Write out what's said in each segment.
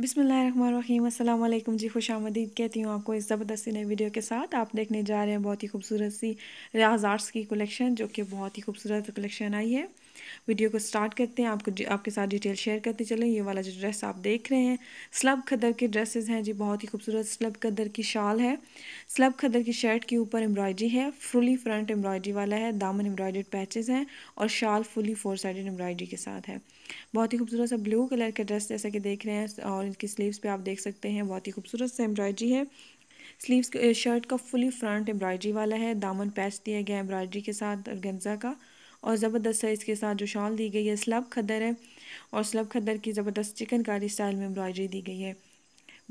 बिसमीम अल्लाम जी खुश आमदीद कहती हूँ आपको इस ज़बरदस्ती नई वीडियो के साथ आप देखने जा रहे हैं बहुत ही खूबसूरत सी रियाज आर्ट्स की कलेक्शन जो कि बहुत ही खूबसूरत कलेक्शन आई है वीडियो को स्टार्ट करते हैं आपको आपके साथ डिटेल शेयर करते चलें ये वाला जो ड्रेस आप देख रहे हैं स्लब खदर के ड्रेसेस हैं जी बहुत ही खूबसूरत स्लब खदर की शाल है स्लब खदर की शर्ट के ऊपर एम्ब्रॉयडरी है फुली फ्रंट एम्ब्रॉयडरी वाला है दामन एम्ब्रॉयडर्ड पैचेस हैं और शाल फुली फोर साइडेड एम्ब्रॉयडरी के साथ है बहुत ही खूबसूरत सा ब्लू कलर का ड्रेस जैसा कि देख रहे हैं और इनकी स्लीवस पे आप देख सकते हैं बहुत ही खूबसूरत सा एम्ब्रॉयडरी है स्लीव्स शर्ट का फुली फ्रंट एम्ब्रॉयडरी वाला है दामन पैच दिया गया एम्ब्रॉयडरी के साथ गंजा का और ज़बरदस्त साइज़ के साथ जो शॉल दी गई है स्लब खदर है और स्लब खदर की ज़बरदस्त चिकनकारी स्टाइल में एम्ब्रॉयडरी दी गई है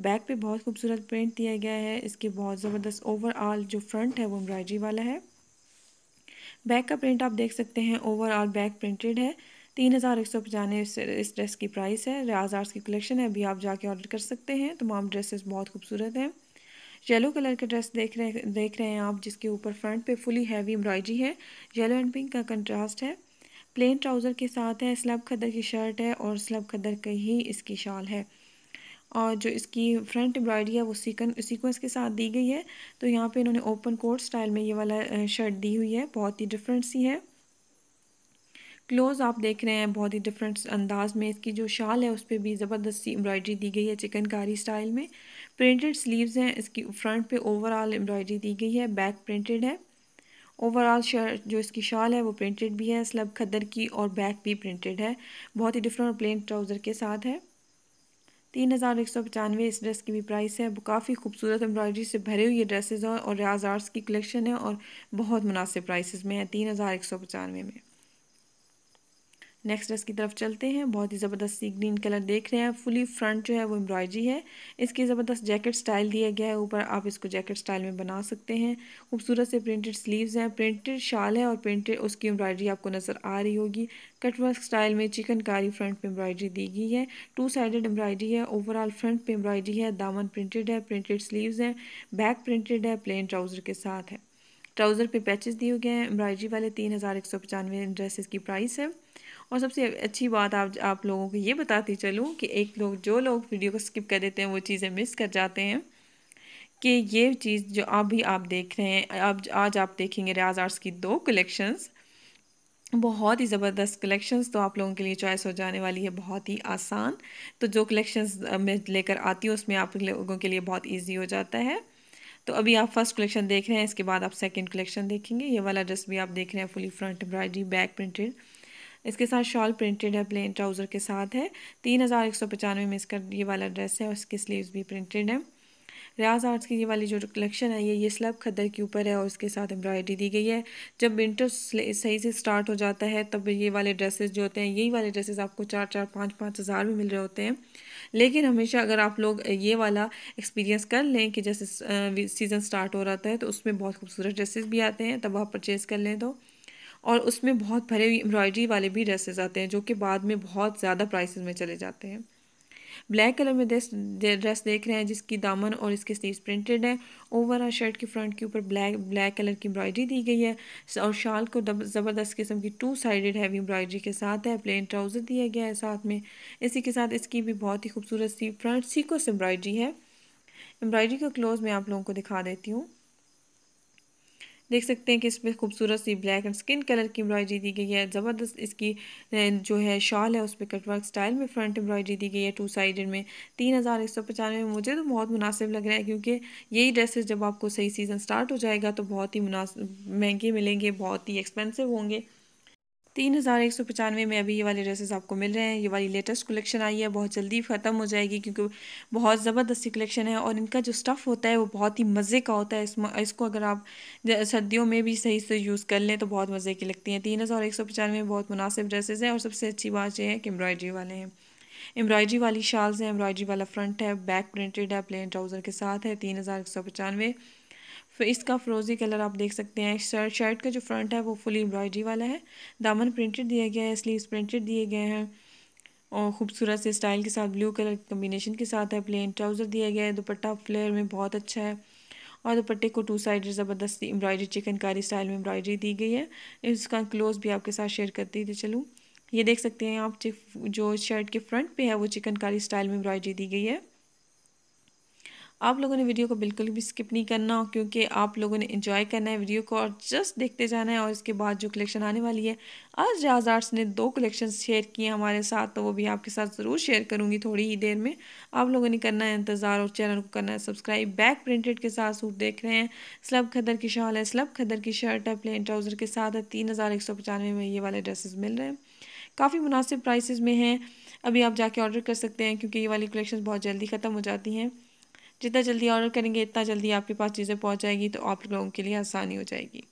बैक पे बहुत खूबसूरत प्रिंट दिया गया है इसके बहुत ज़बरदस्त ओवरऑल जो फ्रंट है वो एम्ब्रॉयडरी वाला है बैक का प्रिंट आप देख सकते हैं ओवरऑल बैक प्रिंटेड है तीन हज़ार एक सौ पचानवे इस ड्रेस की प्राइस है रियाज आर्ट्स की कलेक्शन है अभी आप जाके ऑर्डर कर सकते हैं तमाम ड्रेसेस बहुत खूबसूरत हैं येलो कलर का ड्रेस देख रहे देख रहे हैं आप जिसके ऊपर फ्रंट पे फुली हैवी एम्ब्रॉयडरी है येलो एंड पिंक का कंट्रास्ट है प्लेन ट्राउज़र के साथ है स्लब खदर की शर्ट है और स्लब खदर की ही इसकी शॉल है और जो इसकी फ्रंट एम्ब्रॉयडरी है वो सीकन सीक्वेंस के साथ दी गई है तो यहाँ पे इन्होंने ओपन कोट स्टाइल में ये वाला शर्ट दी हुई है बहुत ही डिफरेंट सी है क्लोज आप देख रहे हैं बहुत ही डिफरेंट अंदाज में इसकी जो शाल है उस पर भी ज़बरदस्ती एम्ब्रॉयडरी दी गई है चिकनकारी स्टाइल में प्रिंटेड स्लीव्स हैं इसकी फ्रंट पे ओवरऑल एम्ब्रॉयडरी दी गई है बैक प्रिंटेड है ओवरऑल शर्ट जो इसकी शॉल है वो प्रिंटेड भी है स्लब खदर की और बैक भी प्रिंटेड है बहुत ही डिफरेंट और प्लेन ट्राउज़र के साथ है तीन हज़ार एक सौ पचानवे इस ड्रेस की भी प्राइस है काफ़ी खूबसूरत एम्ब्रॉयडरी से भरे हुए ड्रेसेज हैं और रियाज आर्ट्स की कलेक्शन है और बहुत मुनासिब प्राइसेस में है तीन हज़ार एक सौ पचानवे में नेक्स्ट ड्रेस की तरफ चलते हैं बहुत ही ज़बरदस्त सी ग्रीन कलर देख रहे हैं फुली फ्रंट जो है वो एम्ब्रॉयडरी है इसकी ज़बरदस्त जैकेट स्टाइल दिया गया है ऊपर आप इसको जैकेट स्टाइल में बना सकते हैं खूबसूरत से प्रिंटेड स्लीव्स हैं प्रिंटेड शाल है और प्रिंटेड उसकी एम्ब्रॉयडरी आपको नज़र आ रही होगी कटवर्क स्टाइल में चिकनकारी फ्रंट पर एम्ब्रॉयडरी दी गई है टू साइडेड एम्ब्रॉयडरी है ओवरऑल फ्रंट पर एम्ब्रॉयडरी है दामन प्रिंटेड है प्रिंटेड स्लीवस हैं बैक प्रिंटेड है प्लेन ट्राउज़र के साथ है ट्राउज़र पे पैचेस दिए गए हैं एम्ब्रॉयडरी वाले तीन हज़ार एक सौ पचानवे ड्रेसेस की प्राइस है और सबसे अच्छी बात आप आप लोगों को ये बताती चलूँ कि एक लोग जो लोग वीडियो को स्किप कर देते हैं वो चीज़ें मिस कर जाते हैं कि ये चीज़ जो अभी आप, आप देख रहे हैं अब आज आप देखेंगे रियाज आर्ट्स की दो कलेक्शंस बहुत ही ज़बरदस्त कलेक्शंस तो आप लोगों के लिए चॉइस हो जाने वाली है बहुत ही आसान तो जो कलेक्शंस मैं लेकर आती हूँ उसमें आप लोगों के लिए बहुत ईजी हो जाता है तो अभी आप फर्स्ट कलेक्शन देख रहे हैं इसके बाद आप सेकेंड कलेक्शन देखेंगे ये वाला ड्रेस भी आप देख रहे हैं fully front embroidery back printed इसके साथ शॉल प्रिंटेड है प्लेन ट्राउज़र के साथ है तीन हज़ार एक सौ पचानवे में इसका ये वाला ड्रेस है और इसके स्लीव्स भी प्रिंटेड है रियाज आर्ट्स की ये वाली जो कलेक्शन है ये ये स्लब खदर के ऊपर है और इसके साथ एम्ब्रॉयडरी दी गई है जब विंटर सही से स्टार्ट हो जाता है तब ये वाले ड्रेसेस जो होते हैं यही वाले ड्रेसेस आपको चार चार पाँच पाँच हज़ार में मिल रहे होते हैं लेकिन हमेशा अगर आप लोग ये वाला एक्सपीरियंस कर लें कि जैसे सीज़न स्टार्ट हो रहा है तो उसमें बहुत खूबसूरत ड्रेसेस भी आते हैं तब आप परचेज़ कर लें तो और उसमें बहुत भरे हुई एम्ब्रॉयडरी वाले भी ड्रेसेस आते हैं जो कि बाद में बहुत ज़्यादा प्राइसेस में चले जाते हैं ब्लैक कलर में ड्रेस ड्रेस देख रहे हैं जिसकी दामन और इसके स्लीव्स प्रिंटेड है ओवरऑल शर्ट के फ्रंट के ऊपर ब्लैक ब्लैक कलर की एम्ब्रॉयडरी दी गई है और शाल को ज़बरदस्त किस्म की टू साइडेड हैवी एम्ब्रॉयडरी के साथ है प्लेन ट्राउज़र दिया गया है साथ में इसी के साथ इसकी भी बहुत ही खूबसूरत सी फ्रंट सीकोस एम्ब्रॉयडरी है एम्ब्रॉयडरी का क्लोज मैं आप लोगों को दिखा देती हूँ देख सकते हैं कि इसमें खूबसूरत सी ब्लैक एंड स्किन कलर की एम्ब्रॉयडरी दी गई है ज़बरदस्त इसकी जो है शॉल है उस पर कटवर्क स्टाइल में फ्रंट एम्ब्रॉयडरी दी गई है टू साइडेड में तीन हज़ार एक सौ पचानवे में मुझे तो बहुत मुनासिब लग रहा है क्योंकि यही ड्रेसेस जब आपको सही सीज़न स्टार्ट हो जाएगा तो बहुत ही मुनासिब महंगे मिलेंगे बहुत ही एक्सपेंसिव होंगे तीन हज़ार एक सौ पचानवे में अभी ये वाले ड्रेसेस आपको मिल रहे हैं ये वाली लेटेस्ट कलेक्शन आई है बहुत जल्दी ख़त्म हो जाएगी क्योंकि बहुत ज़बरदस्ती कलेक्शन है और इनका जो स्टफ़ होता है वो बहुत ही मज़े का होता है इस इसको अगर आप सर्दियों में भी सही से यूज़ कर लें तो बहुत मज़े की लगती हैं तीन हज़ार एक सौ पचानवे में बहुत मुनासिब ड्रेसेज हैं और सबसे अच्छी बात यह है कि एम्ब्रॉयडरी वाले हैं एम्ब्रॉयडरी वाली शाल्स हैं एम्ब्रॉयडरी वाला फ्रंट है बैक प्रिंटेड है प्लेन ट्राउज़र के साथ है तीन हज़ार एक सौ पचानवे फिर इसका फ्रोजी कलर आप देख सकते हैं शर्ट शर्ट का जो फ्रंट है वो फुल एम्ब्रॉयडरी वाला है दामन प्रिंटेड दिया गया है स्लीव्स प्रिंटेड दिए गए हैं और ख़ूबसूरत से स्टाइल के साथ ब्लू कलर कम्बिनेशन के साथ है प्लेन ट्राउज़र दिया गया है दुपट्टा फ्लेयर में बहुत अच्छा है और दुपट्टे को टू साइड ज़बरदस्त एम्ब्रॉयडरी चिकनकारी स्टाइल में एम्ब्रॉयडरी दी गई है इसका क्लोज भी आपके साथ शेयर करती थी तो चलूँ ये देख सकते हैं आप जो शर्ट के फ्रंट पे है वो चिकनकारी स्टाइल में एम्ब्रॉयडरी दी गई है आप लोगों ने वीडियो को बिल्कुल भी स्किप नहीं करना क्योंकि आप लोगों ने इन्जॉय करना है वीडियो को और जस्ट देखते जाना है और इसके बाद जो कलेक्शन आने वाली है आज जहाज आर्ट्स ने दो कलेक्शन शेयर किए हमारे साथ तो वो भी आपके साथ ज़रूर शेयर करूँगी थोड़ी ही देर में आप लोगों ने करना है इंतज़ार और चैनल को करना है सब्सक्राइब बैक प्रिंटेड के साथ सूट देख रहे हैं स्लब खदर की शॉल है स्लब खदर की शर्ट है प्लेन ट्राउज़र के साथ है तीन हज़ार एक सौ पचानवे में ये वाले ड्रेसेस मिल रहे हैं काफ़ी मुनासिब प्राइसेस में हैं अभी आप जाके ऑर्डर कर सकते हैं क्योंकि ये वाली कलेक्शन बहुत जल्दी ख़त्म हो जाती हैं जितना जल्दी ऑर्डर करेंगे इतना जल्दी आपके पास चीज़ें पहुँच जाएगी तो आप लोगों के लिए आसानी हो जाएगी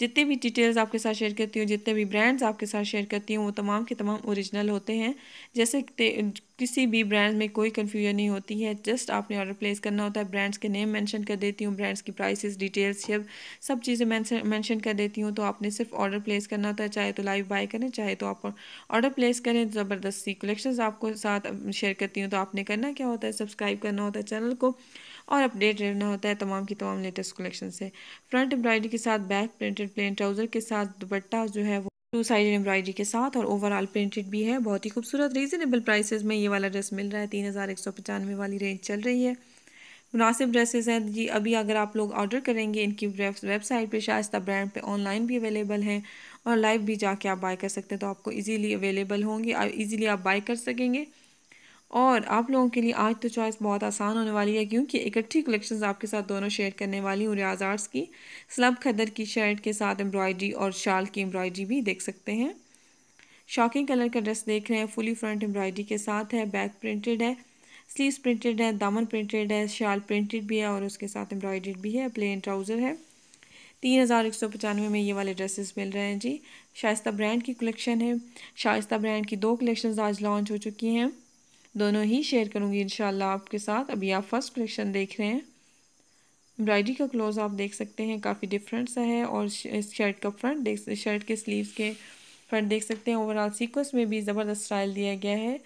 जितने भी डिटेल्स आपके साथ शेयर करती हूँ जितने भी ब्रांड्स आपके साथ शेयर करती हूँ वो तमाम के तमाम ओरिजिनल होते हैं जैसे किसी भी ब्रांड में कोई कन्फ्यूजन नहीं होती है जस्ट आपने ऑर्डर प्लेस करना होता है ब्रांड्स के नेम मेंशन कर देती हूँ ब्रांड्स की प्राइसेस डिटेल्स सब सब चीज़ें मेंशन कर देती हूँ तो आपने सिर्फ ऑर्डर प्लेस करना होता है चाहे तो लाइव बाय करें चाहे तो आप ऑर्डर प्लेस करें ज़बरदस्ती कलेक्शन आपको साथ शेयर करती हूँ तो आपने करना क्या होता है सब्सक्राइब करना होता है चैनल को और अपडेट रहना होता है तमाम की तमाम लेटेस्ट कलेक्शन से फ्रंट एम्ब्रॉयडरी के साथ बैक प्रिंटेड प्लेन ट्राउज़र के साथ दुपट्टा जो है वो टू साइड एम्ब्रॉयडरी के साथ और ओवरऑल प्रिंटेड भी है बहुत ही खूबसूरत रीजनेबल प्राइस में ये वाला ड्रेस मिल रहा है तीन हज़ार एक सौ पचानवे वाली रेंज चल रही है मुनासिब ड्रेसेस हैं जी अभी अगर आप लोग ऑर्डर करेंगे इनकी वेबसाइट पे शायस्ता ब्रांड पे ऑनलाइन भी अवेलेबल हैं और लाइव भी जाके आप बाय कर सकते हैं तो आपको इजीली अवेलेबल होंगे इजीली आप बाय कर सकेंगे और आप लोगों के लिए आज तो चॉइस बहुत आसान होने वाली है क्योंकि इकट्ठी कलेक्शंस आपके साथ दोनों शेयर करने वाली हूँ रियाज आर्ट्स की स्लब खदर की शर्ट के साथ एम्ब्रॉयडरी और शाल की एम्ब्रॉयडरी भी देख सकते हैं शॉकिंग कलर का ड्रेस देख रहे हैं फुली फ्रंट एम्ब्रॉयडरी के साथ है बैक प्रिंटेड है स्लीव प्रिंटेड है दामन प्रिंटेड है शाल प्रिंटेड भी है और उसके साथ एम्ब्रॉयडरी भी है प्लेन ट्राउज़र है तीन हज़ार एक सौ पचानवे में ये वाले ड्रेसेस मिल रहे हैं जी शाइस्ता ब्रांड की कलेक्शन है शाइस्ता ब्रांड की दो कलेक्शंस आज लॉन्च हो चुकी हैं दोनों ही शेयर करूँगी इन आपके साथ अभी आप फर्स्ट कलेक्शन देख रहे हैं एम्ब्रॉयडरी का क्लोज आप देख सकते हैं काफ़ी डिफरेंट सा है और इस शर्ट का फ्रंट देख शर्ट के स्लीव्स के फ्रंट देख सकते हैं ओवरऑल सीक्वेंस में भी ज़बरदस्त स्टाइल दिया गया है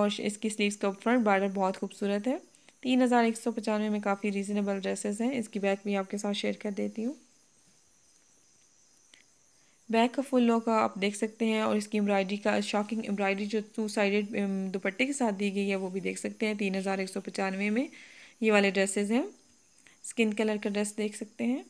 और इसकी स्लीव्स का फ्रंट बार्डर बहुत खूबसूरत है तीन हज़ार एक सौ पचानवे में काफ़ी रीज़नेबल ड्रेसेस हैं इसकी बैक भी आपके साथ शेयर कर देती हूँ बैक का फुल लोग का आप देख सकते हैं और इसकी एम्ब्रायड्री का शॉकिंग एम्ब्रायड्री जो टू साइडेड um, दुपट्टे के साथ दी गई है वो भी देख सकते हैं तीन हज़ार एक सौ पचानवे में ये वाले ड्रेसेस हैं स्किन कलर का ड्रेस देख सकते हैं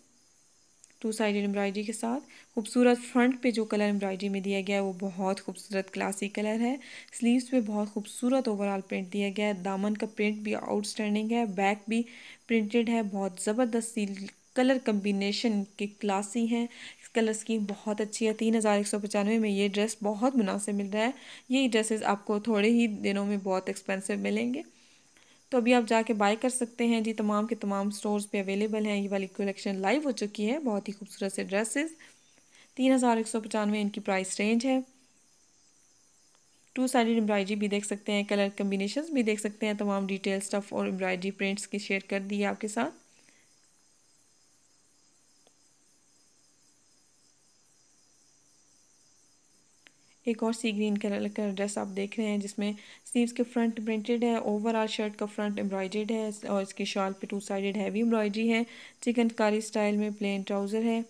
टू साइडेड एम्ब्रॉयडरी के साथ खूबसूरत फ्रंट पे जो कलर एम्ब्रायड्री में दिया गया है वो बहुत खूबसूरत क्लासिक कलर है स्लीव्स पे बहुत खूबसूरत ओवरऑल प्रिंट दिया गया है दामन का प्रिंट भी आउटस्टैंडिंग है बैक भी प्रिंटेड है बहुत ज़बरदस्त कलर कम्बिनेशन की क्लासी हैं कलर स्कीम बहुत अच्छी है तीन हज़ार एक सौ पचानवे में ये ड्रेस बहुत मुनासिब मिल रहा है ये ड्रेसेस आपको थोड़े ही दिनों में बहुत एक्सपेंसिव मिलेंगे तो अभी आप जाके बाय कर सकते हैं जी तमाम के तमाम स्टोर्स पे अवेलेबल हैं ये वाली कलेक्शन लाइव हो चुकी है बहुत ही खूबसूरत से ड्रेसेस तीन हज़ार एक सौ पचानवे इनकी प्राइस रेंज है टू साइड एम्ब्रायड्री भी देख सकते हैं कलर कम्बिनेशन भी देख सकते हैं तमाम डिटेल स्टफ़ और एम्ब्रायड्री प्रिंट्स की शेयर कर दी है आपके साथ एक और सी ग्रीन कलर का ड्रेस आप देख रहे हैं जिसमें स्लीव्स के फ्रंट प्रिंटेड है ओवरऑल शर्ट का फ्रंट एम्ब्रॉयडेड है और इसकी शॉल पे टू साइडेड हैवी एम्ब्रॉयडरी है चिकनकारी स्टाइल में प्लेन ट्राउज़र है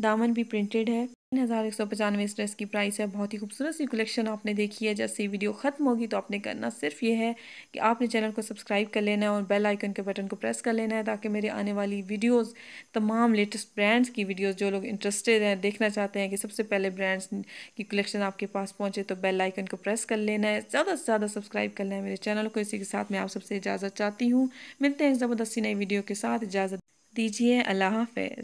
दामन भी प्रिंटेड है तीन हज़ार एक सौ पचानवे इस ड्रेस की प्राइस है बहुत ही खूबसूरत सी कलेक्शन आपने देखी है जैसे वीडियो ख़त्म होगी तो आपने करना सिर्फ ये है कि आपने चैनल को सब्सक्राइब कर लेना है और बेल आइकन के बटन को प्रेस कर लेना है ताकि मेरे आने वाली वीडियोस तमाम लेटेस्ट ब्रांड्स की वीडियोस जो लोग इंटरेस्टेड हैं देखना चाहते हैं कि सबसे पहले ब्रांड्स की कलेक्शन आपके पास पहुँचे तो बेल आइकन को प्रेस कर लेना है ज़्यादा से ज़्यादा सब्सक्राइब कर लेना है मेरे चैनल को इसी के साथ मैं आप सबसे इजाज़त चाहती हूँ मिलते हैं ज़बरदस्ती नई वीडियो के साथ इजाज़त दीजिए अल्लाह हाफ